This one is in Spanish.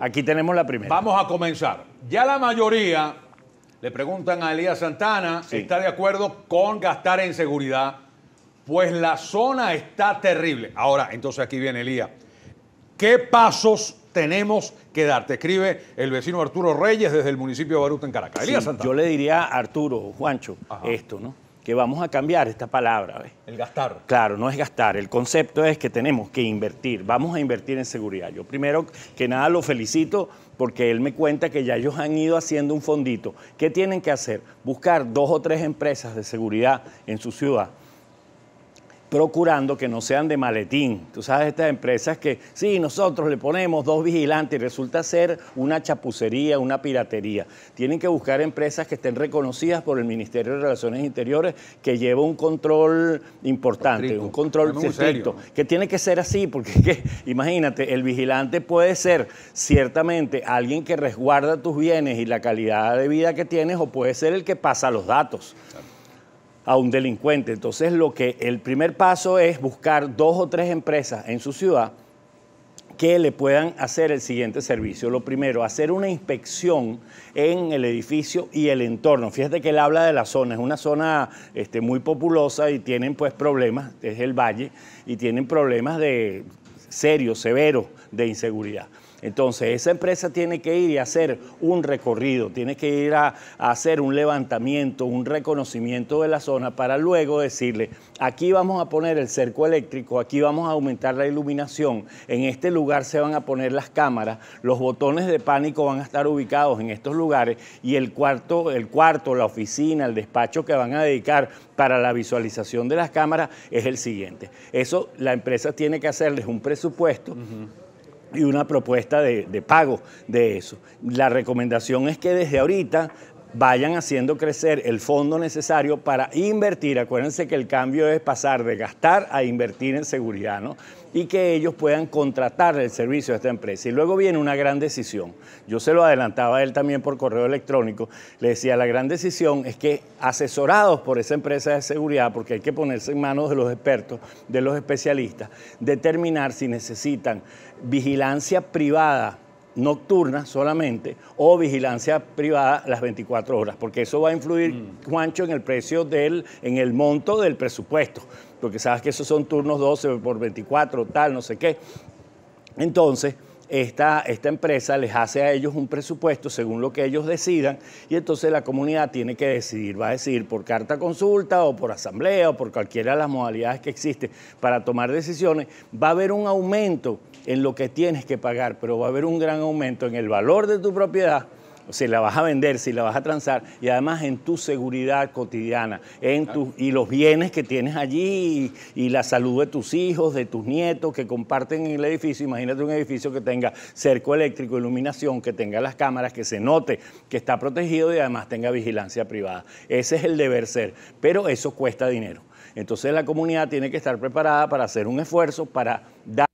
Aquí tenemos la primera. Vamos a comenzar. Ya la mayoría le preguntan a Elías Santana si está de acuerdo con gastar en seguridad, pues la zona está terrible. Ahora, entonces aquí viene Elías. ¿Qué pasos tenemos que dar? Te escribe el vecino Arturo Reyes desde el municipio de Baruta en Caracas. Yo le diría a Arturo, Juancho, esto, ¿no? que vamos a cambiar esta palabra. El gastar. Claro, no es gastar. El concepto es que tenemos que invertir. Vamos a invertir en seguridad. Yo primero que nada lo felicito porque él me cuenta que ya ellos han ido haciendo un fondito. ¿Qué tienen que hacer? Buscar dos o tres empresas de seguridad en su ciudad procurando que no sean de maletín. Tú sabes, estas empresas que, sí, nosotros le ponemos dos vigilantes y resulta ser una chapucería, una piratería. Tienen que buscar empresas que estén reconocidas por el Ministerio de Relaciones Interiores, que lleva un control importante, un control estricto, que tiene que ser así, porque imagínate, el vigilante puede ser ciertamente alguien que resguarda tus bienes y la calidad de vida que tienes o puede ser el que pasa los datos a un delincuente. Entonces, lo que el primer paso es buscar dos o tres empresas en su ciudad que le puedan hacer el siguiente servicio. Lo primero, hacer una inspección en el edificio y el entorno. Fíjate que él habla de la zona, es una zona este, muy populosa y tienen pues problemas, es el valle, y tienen problemas de serios, severos de inseguridad. Entonces, esa empresa tiene que ir y hacer un recorrido, tiene que ir a, hacer un levantamiento, un reconocimiento de la zona para luego decirle, aquí vamos a poner el cerco eléctrico, aquí vamos a aumentar la iluminación, en este lugar se van a poner las cámaras, los botones de pánico van a estar ubicados en estos lugares y el cuarto, el cuarto, la oficina, el despacho que van a dedicar para la visualización de las cámaras es el siguiente. Eso la empresa tiene que hacerles un presupuesto y una propuesta de, pago de eso. La recomendación es que desde ahorita vayan haciendo crecer el fondo necesario para invertir. Acuérdense que el cambio es pasar de gastar a invertir en seguridad, ¿no? Y que ellos puedan contratar el servicio de esta empresa. Y luego viene una gran decisión. Yo se lo adelantaba a él también por correo electrónico. Le decía, la gran decisión es que asesorados por esa empresa de seguridad, porque hay que ponerse en manos de los expertos, de los especialistas, determinar si necesitan vigilancia privada nocturna solamente o vigilancia privada las 24 horas, porque eso va a influir, mm. Juancho, en el precio del, en el monto del presupuesto, porque sabes que esos son turnos 12 por 24, tal, no sé qué. Entonces, esta, empresa les hace a ellos un presupuesto según lo que ellos decidan y entonces la comunidad tiene que decidir, va a decidir por carta consulta o por asamblea o por cualquiera de las modalidades que existen para tomar decisiones, va a haber un aumento en lo que tienes que pagar, pero va a haber un gran aumento en el valor de tu propiedad si la vas a vender, si la vas a transar, y además en tu seguridad cotidiana, en tus y los bienes que tienes allí, y, y, la salud de tus hijos, de tus nietos que comparten en el edificio. Imagínate un edificio que tenga cerco eléctrico, iluminación, que tenga las cámaras, que se note que está protegido y además tenga vigilancia privada. Ese es el deber ser, pero eso cuesta dinero. Entonces la comunidad tiene que estar preparada para hacer un esfuerzo para dar